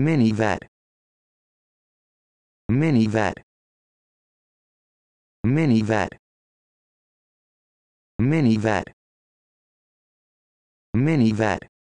Mini vet. Mini vet. Mini vet. Mini vet. Mini vet.